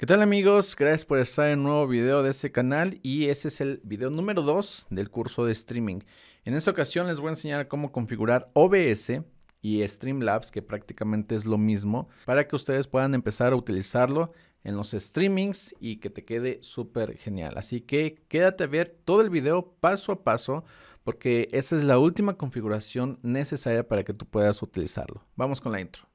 ¿Qué tal amigos? Gracias por estar en un nuevo video de este canal y ese es el video número 2 del curso de streaming. En esta ocasión les voy a enseñar cómo configurar OBS y Streamlabs, que prácticamente es lo mismo, para que ustedes puedan empezar a utilizarlo en los streamings y que te quede súper genial. Así que quédate a ver todo el video paso a paso porque esa es la última configuración necesaria para que tú puedas utilizarlo. Vamos con la intro.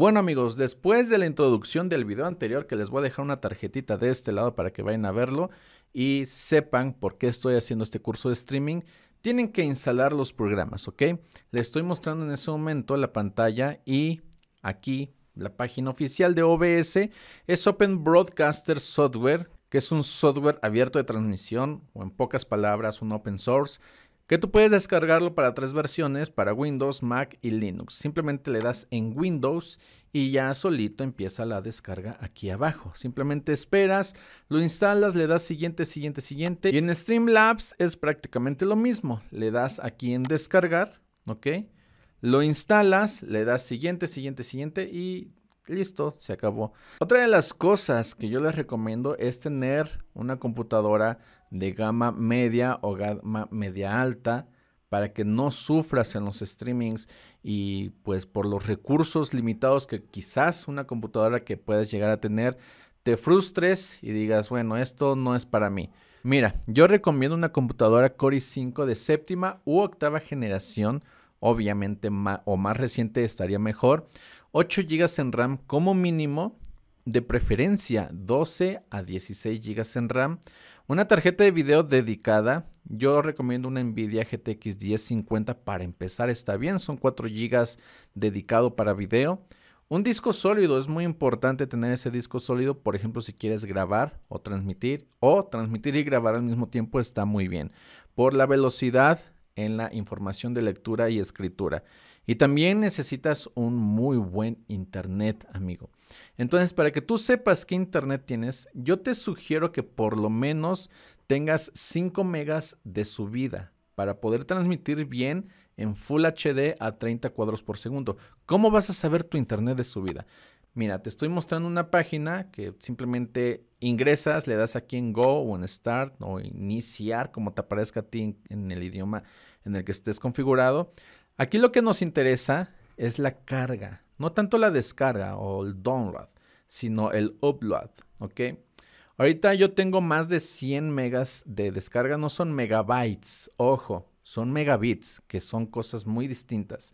Bueno amigos, después de la introducción del video anterior que les voy a dejar una tarjetita de este lado para que vayan a verlo y sepan por qué estoy haciendo este curso de streaming, tienen que instalar los programas, ¿ok? Les estoy mostrando en ese momento la pantalla y aquí la página oficial de OBS es Open Broadcaster Software, que es un software abierto de transmisión o en pocas palabras un open source que tú puedes descargarlo para tres versiones, para Windows, Mac y Linux. Simplemente le das en Windows y ya solito empieza la descarga aquí abajo. Simplemente esperas, lo instalas, le das siguiente, siguiente, siguiente. Y en Streamlabs es prácticamente lo mismo. Le das aquí en descargar, ¿ok? Lo instalas, le das siguiente, siguiente, siguiente y listo, se acabó. Otra de las cosas que yo les recomiendo es tener una computadora de gama media o gama media alta para que no sufras en los streamings y pues por los recursos limitados que quizás una computadora que puedas llegar a tener te frustres y digas, bueno, esto no es para mí. Mira, yo recomiendo una computadora Core i5 de séptima u octava generación, obviamente o más reciente estaría mejor, 8 GB en RAM como mínimo, de preferencia 12 a 16 GB en RAM, una tarjeta de video dedicada, yo recomiendo una Nvidia GTX 1050 para empezar, está bien, son 4 GB dedicado para video. Un disco sólido, es muy importante tener ese disco sólido, por ejemplo, si quieres grabar o transmitir, o transmitir y grabar al mismo tiempo está muy bien, por la velocidad en la información de lectura y escritura. Y también necesitas un muy buen internet, amigo. Entonces, para que tú sepas qué internet tienes, yo te sugiero que por lo menos tengas 5 megas de subida para poder transmitir bien en Full HD a 30 cuadros por segundo. ¿Cómo vas a saber tu internet de subida? Mira, te estoy mostrando una página que simplemente ingresas, le das aquí en Go o en Start o iniciar, como te aparezca a ti en, el idioma en el que estés configurado. Aquí lo que nos interesa es la carga, no tanto la descarga o el download, sino el upload, ¿ok? Ahorita yo tengo más de 100 megas de descarga, no son megabytes, ojo, son megabits, que son cosas muy distintas.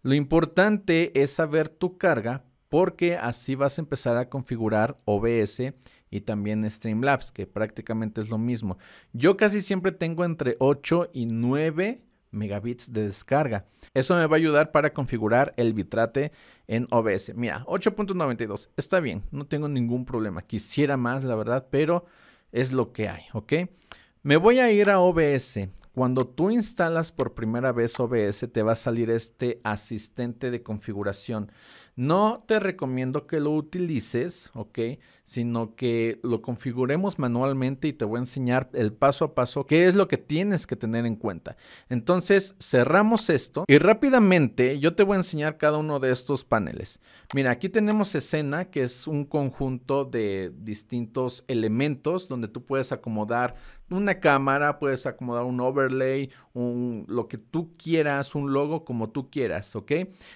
Lo importante es saber tu carga porque así vas a empezar a configurar OBS y también Streamlabs, que prácticamente es lo mismo. Yo casi siempre tengo entre 8 y 9 megabits de descarga. Eso me va a ayudar para configurar el bitrate en OBS. Mira, 8.92, está bien, no tengo ningún problema. Quisiera más, la verdad, pero es lo que hay, ¿ok? Me voy a ir a OBS. Cuando tú instalas por primera vez OBS, te va a salir este asistente de configuración. No te recomiendo que lo utilices, ¿ok? Sino que lo configuremos manualmente y te voy a enseñar el paso a paso qué es lo que tienes que tener en cuenta. Entonces cerramos esto y rápidamente yo te voy a enseñar cada uno de estos paneles. Mira, aquí tenemos escena que es un conjunto de distintos elementos donde tú puedes acomodar una cámara, puedes acomodar un overlay, un, lo que tú quieras, un logo como tú quieras, ¿ok?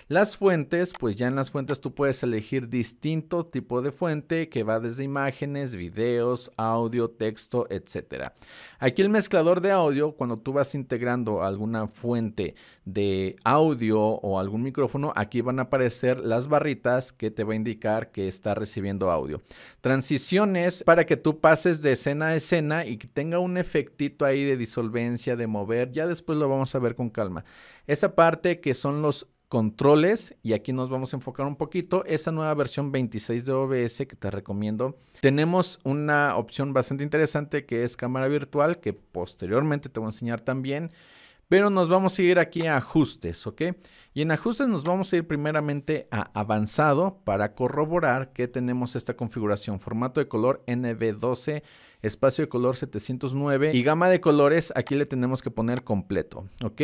Las fuentes, pues ya en las fuentes tú puedes elegir distinto tipo de fuente que va desde imágenes, videos, audio, texto, etcétera. Aquí el mezclador de audio, cuando tú vas integrando alguna fuente de audio o algún micrófono, aquí van a aparecer las barritas que te va a indicar que está recibiendo audio. Transiciones para que tú pases de escena a escena y que tenga un efectito ahí de disolvencia, de mover, ya después lo vamos a ver con calma. Esa parte que son los controles y aquí nos vamos a enfocar un poquito esa nueva versión 26 de OBS que te recomiendo tenemos una opción bastante interesante que es cámara virtual que posteriormente te voy a enseñar también pero nos vamos a ir aquí a ajustes ok y en ajustes nos vamos a ir primeramente a avanzado para corroborar que tenemos esta configuración formato de color NB12 espacio de color 709 y gama de colores aquí le tenemos que poner completo, ¿ok?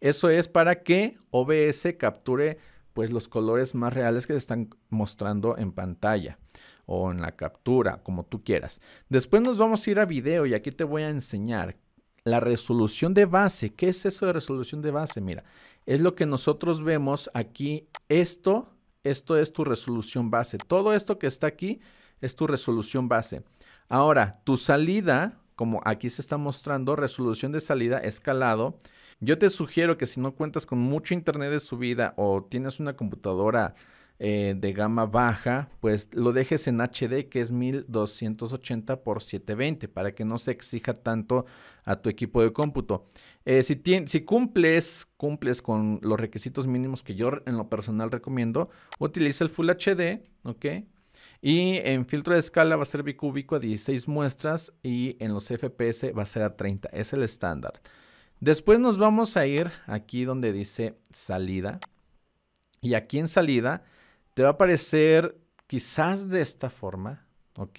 Eso es para que OBS capture pues los colores más reales que se están mostrando en pantalla o en la captura, como tú quieras. Después nos vamos a ir a video y aquí te voy a enseñar la resolución de base. ¿Qué es eso de resolución de base? Mira, es lo que nosotros vemos aquí. Esto, esto es tu resolución base. Todo esto que está aquí es tu resolución base. Ahora, tu salida, como aquí se está mostrando, resolución de salida, escalado. Yo te sugiero que si no cuentas con mucho internet de subida o tienes una computadora eh, de gama baja, pues lo dejes en HD que es 1280 x 720 para que no se exija tanto a tu equipo de cómputo. Eh, si, si cumples, cumples con los requisitos mínimos que yo en lo personal recomiendo, utiliza el Full HD, ¿ok? Y en filtro de escala va a ser bicúbico a 16 muestras y en los FPS va a ser a 30. Es el estándar. Después nos vamos a ir aquí donde dice salida. Y aquí en salida te va a aparecer quizás de esta forma, ¿ok?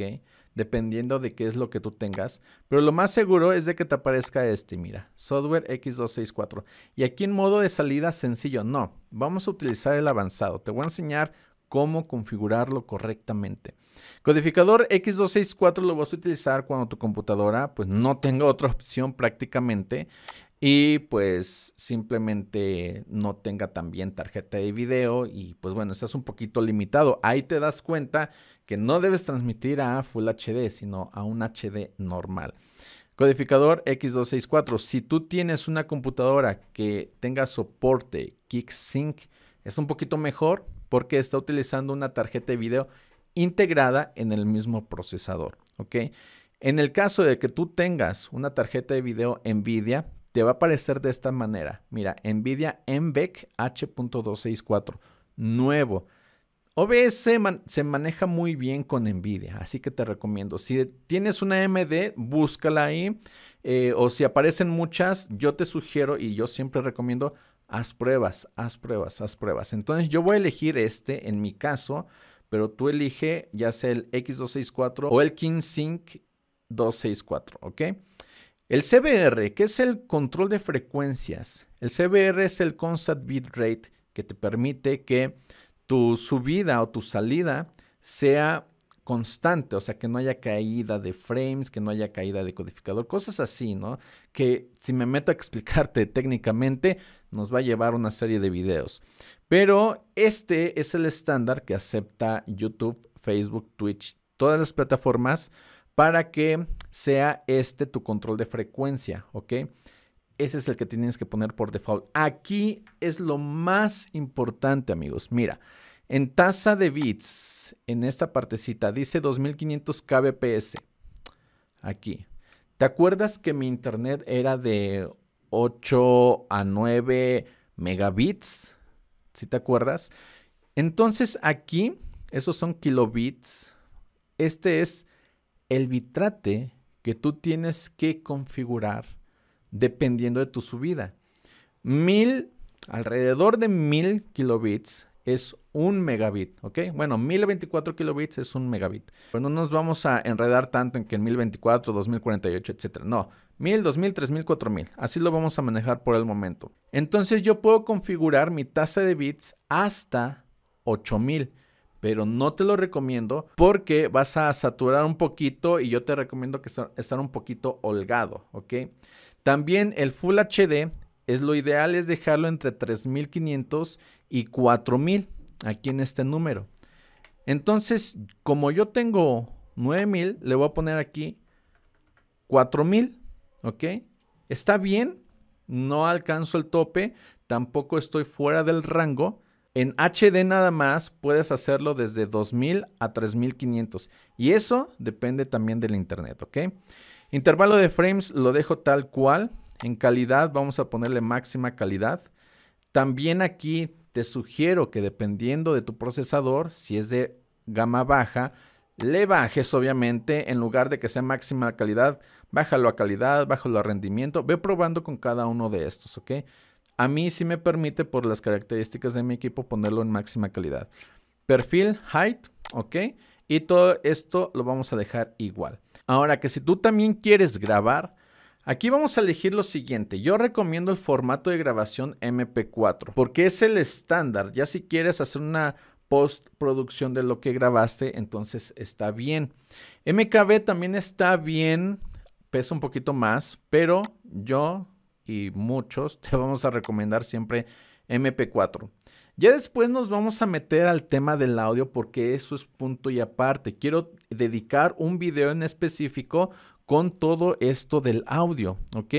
Dependiendo de qué es lo que tú tengas. Pero lo más seguro es de que te aparezca este, mira, software X264. Y aquí en modo de salida sencillo, no, vamos a utilizar el avanzado. Te voy a enseñar cómo configurarlo correctamente. Codificador X264 lo vas a utilizar cuando tu computadora pues no tenga otra opción prácticamente y pues simplemente no tenga también tarjeta de video y pues bueno, estás un poquito limitado. Ahí te das cuenta que no debes transmitir a Full HD, sino a un HD normal. Codificador X264. Si tú tienes una computadora que tenga soporte Kicksync es un poquito mejor porque está utilizando una tarjeta de video integrada en el mismo procesador, En el caso de que tú tengas una tarjeta de video NVIDIA, te va a aparecer de esta manera. Mira, NVIDIA NVEC H.264, nuevo. OBS se maneja muy bien con NVIDIA, así que te recomiendo. Si tienes una MD, búscala ahí. Eh, o si aparecen muchas, yo te sugiero y yo siempre recomiendo Haz pruebas, haz pruebas, haz pruebas. Entonces yo voy a elegir este en mi caso, pero tú elige ya sea el X264 o el KingSync 264, ¿ok? El CBR, que es el control de frecuencias. El CBR es el Constant bitrate que te permite que tu subida o tu salida sea constante, o sea, que no haya caída de frames, que no haya caída de codificador, cosas así, ¿no? Que si me meto a explicarte técnicamente, nos va a llevar una serie de videos. Pero este es el estándar que acepta YouTube, Facebook, Twitch, todas las plataformas para que sea este tu control de frecuencia, ¿ok? Ese es el que tienes que poner por default. Aquí es lo más importante, amigos. Mira, en tasa de bits, en esta partecita, dice 2500 kbps. Aquí. ¿Te acuerdas que mi internet era de 8 a 9 megabits? Si te acuerdas. Entonces aquí, esos son kilobits. Este es el bitrate que tú tienes que configurar dependiendo de tu subida. Mil, alrededor de mil kilobits es un megabit, ¿ok? Bueno, 1024 kilobits es un megabit. Pero no nos vamos a enredar tanto en que en 1024, 2048, etcétera. No, 1000, 2000, 3000, 4000. Así lo vamos a manejar por el momento. Entonces yo puedo configurar mi tasa de bits hasta 8000 pero no te lo recomiendo porque vas a saturar un poquito y yo te recomiendo que estar un poquito holgado, ¿ok? También el Full HD es lo ideal es dejarlo entre 3500 y 4000 aquí en este número. Entonces, como yo tengo 9000, le voy a poner aquí 4000, ¿ok? Está bien, no alcanzo el tope, tampoco estoy fuera del rango. En HD nada más puedes hacerlo desde 2000 a 3500 y eso depende también del internet, ¿ok? Intervalo de frames lo dejo tal cual. En calidad vamos a ponerle máxima calidad. También aquí te sugiero que dependiendo de tu procesador, si es de gama baja, le bajes obviamente, en lugar de que sea máxima calidad, bájalo a calidad, bájalo a rendimiento, ve probando con cada uno de estos, ¿ok? A mí sí me permite por las características de mi equipo ponerlo en máxima calidad. Perfil, height, ¿ok? Y todo esto lo vamos a dejar igual. Ahora que si tú también quieres grabar, Aquí vamos a elegir lo siguiente. Yo recomiendo el formato de grabación MP4 porque es el estándar. Ya si quieres hacer una postproducción de lo que grabaste, entonces está bien. MKB también está bien, pesa un poquito más, pero yo y muchos te vamos a recomendar siempre MP4. Ya después nos vamos a meter al tema del audio porque eso es punto y aparte. Quiero dedicar un video en específico con todo esto del audio, ¿ok?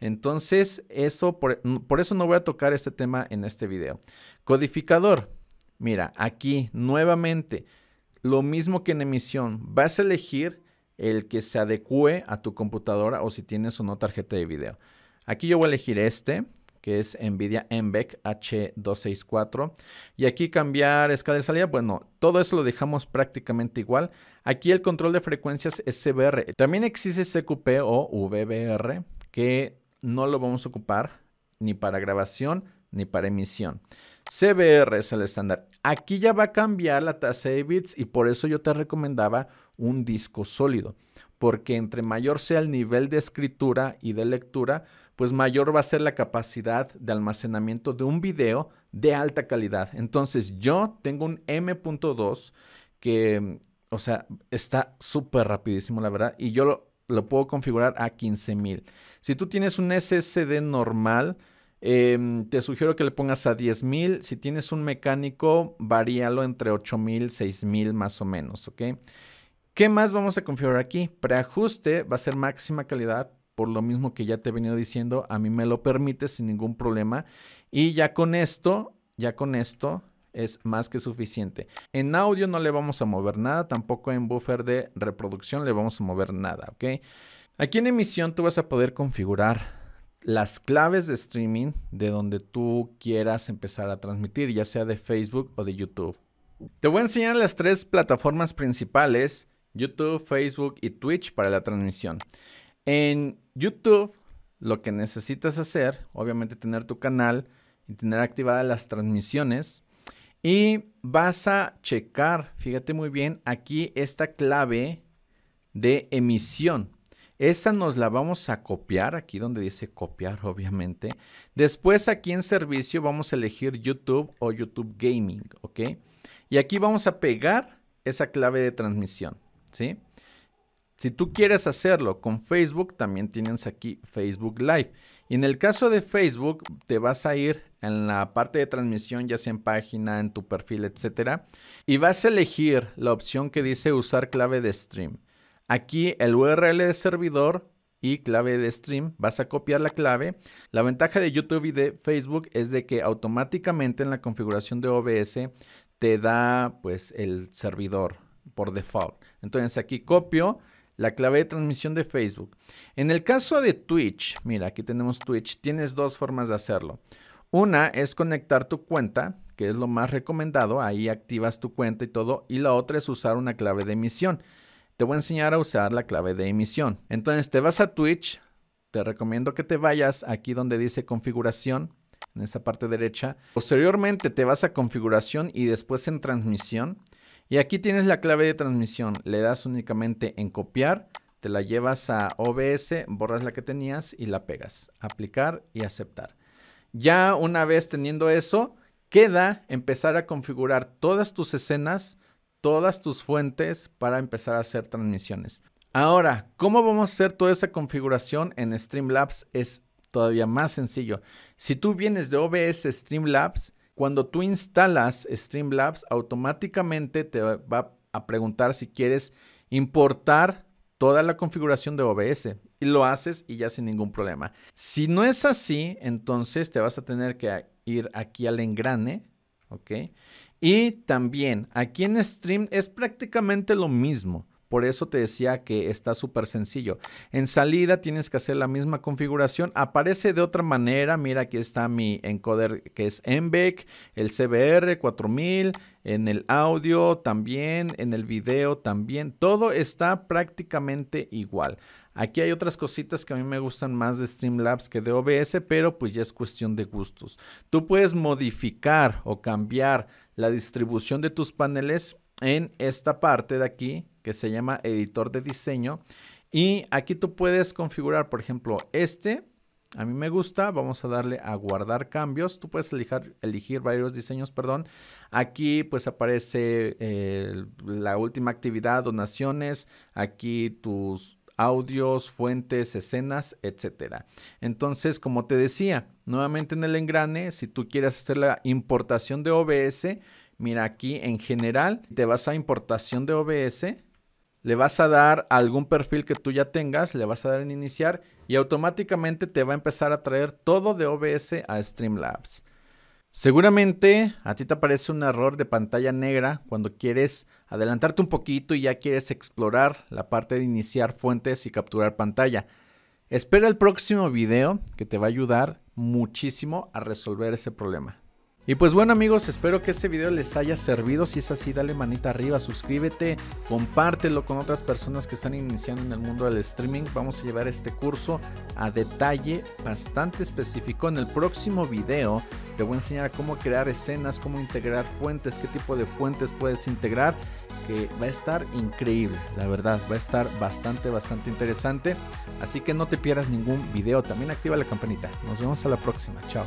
Entonces, eso por, eso no voy a tocar este tema en este video. Codificador. Mira, aquí nuevamente, lo mismo que en emisión, vas a elegir el que se adecue a tu computadora o si tienes o no tarjeta de video. Aquí yo voy a elegir este, que es NVIDIA MBEC H264. Y aquí cambiar escala de salida, bueno, todo eso lo dejamos prácticamente igual. Aquí el control de frecuencias es CBR. También existe CQP o VBR, que no lo vamos a ocupar ni para grabación ni para emisión. CBR es el estándar. Aquí ya va a cambiar la tasa de bits y por eso yo te recomendaba un disco sólido, porque entre mayor sea el nivel de escritura y de lectura, pues mayor va a ser la capacidad de almacenamiento de un video de alta calidad. Entonces yo tengo un M.2 que, o sea, está súper rapidísimo, la verdad, y yo lo, puedo configurar a 15000. Si tú tienes un SSD normal, em, te sugiero que le pongas a 10000. Si tienes un mecánico, varíalo entre 8000, 6000 más o menos, ¿ok? ¿Qué más vamos a configurar aquí? Preajuste va a ser máxima calidad, por lo mismo que ya te he venido diciendo, a mí me lo permite sin ningún problema. Y ya con esto, ya con esto es más que suficiente. En audio no le vamos a mover nada, tampoco en buffer de reproducción le vamos a mover nada, ¿ok? Aquí en emisión tú vas a poder configurar las claves de streaming de donde tú quieras empezar a transmitir, ya sea de Facebook o de YouTube. Te voy a enseñar las tres plataformas principales, YouTube, Facebook y Twitch para la transmisión. En YouTube, lo que necesitas hacer, obviamente tener tu canal y tener activadas las transmisiones. Y vas a checar, fíjate muy bien, aquí esta clave de emisión. Esta nos la vamos a copiar, aquí donde dice copiar, obviamente. Después aquí en servicio vamos a elegir YouTube o YouTube Gaming, ¿ok? Y aquí vamos a pegar esa clave de transmisión, ¿sí? Si tú quieres hacerlo con Facebook, también tienes aquí Facebook Live. Y en el caso de Facebook, te vas a ir en la parte de transmisión, ya sea en página, en tu perfil, etc. y vas a elegir la opción que dice usar clave de stream. Aquí el URL de servidor y clave de stream, vas a copiar la clave. La ventaja de YouTube y de Facebook es de que automáticamente en la configuración de OBS te da pues el servidor por default. Entonces aquí copio la clave de transmisión de Facebook. En el caso de Twitch, mira, aquí tenemos Twitch, tienes dos formas de hacerlo. Una es conectar tu cuenta, que es lo más recomendado, ahí activas tu cuenta y todo, y la otra es usar una clave de emisión. Te voy a enseñar a usar la clave de emisión. Entonces te vas a Twitch, te recomiendo que te vayas aquí donde dice configuración, en esa parte derecha. Posteriormente te vas a configuración y después en transmisión. Y aquí tienes la clave de transmisión. Le das únicamente en copiar, te la llevas a OBS, borras la que tenías y la pegas. Aplicar y aceptar. Ya una vez teniendo eso, queda empezar a configurar todas tus escenas, todas tus fuentes para empezar a hacer transmisiones. Ahora, ¿cómo vamos a hacer toda esa configuración en Streamlabs? Es todavía más sencillo. Si tú vienes de OBS Streamlabs, cuando tú instalas Streamlabs, automáticamente te va a preguntar si quieres importar toda la configuración de OBS y lo haces y ya sin ningún problema. Si no es así, entonces te vas a tener que ir aquí al engrane, ¿ok? Y también aquí en Stream es prácticamente lo mismo. Por eso te decía que está súper sencillo. En salida tienes que hacer la misma configuración. Aparece de otra manera. Mira, aquí está mi encoder que es MVEC. el CBR 4000, en el audio también, en el video también. Todo está prácticamente igual. Aquí hay otras cositas que a mí me gustan más de Streamlabs que de OBS, pero pues ya es cuestión de gustos. Tú puedes modificar o cambiar la distribución de tus paneles en esta parte de aquí que se llama editor de diseño. Y aquí tú puedes configurar, por ejemplo, este. A mí me gusta, vamos a darle a guardar cambios. Tú puedes elegir varios diseños, perdón. Aquí pues aparece eh, la última actividad, donaciones. Aquí tus audios, fuentes, escenas, etcétera. Entonces, como te decía, nuevamente en el engrane, si tú quieres hacer la importación de OBS, mira aquí en general, te vas a importación de OBS le vas a dar algún perfil que tú ya tengas, le vas a dar en iniciar y automáticamente te va a empezar a traer todo de OBS a Streamlabs. Seguramente a ti te aparece un error de pantalla negra cuando quieres adelantarte un poquito y ya quieres explorar la parte de iniciar fuentes y capturar pantalla. Espera el próximo video que te va a ayudar muchísimo a resolver ese problema. Y pues bueno amigos, espero que este video les haya servido. Si es así, dale manita arriba, suscríbete, compártelo con otras personas que están iniciando en el mundo del streaming. Vamos a llevar este curso a detalle bastante específico. En el próximo video te voy a enseñar cómo crear escenas, cómo integrar fuentes, qué tipo de fuentes puedes integrar, que va a estar increíble, la verdad, va a estar bastante, bastante interesante. Así que no te pierdas ningún video, también activa la campanita. Nos vemos a la próxima, chao.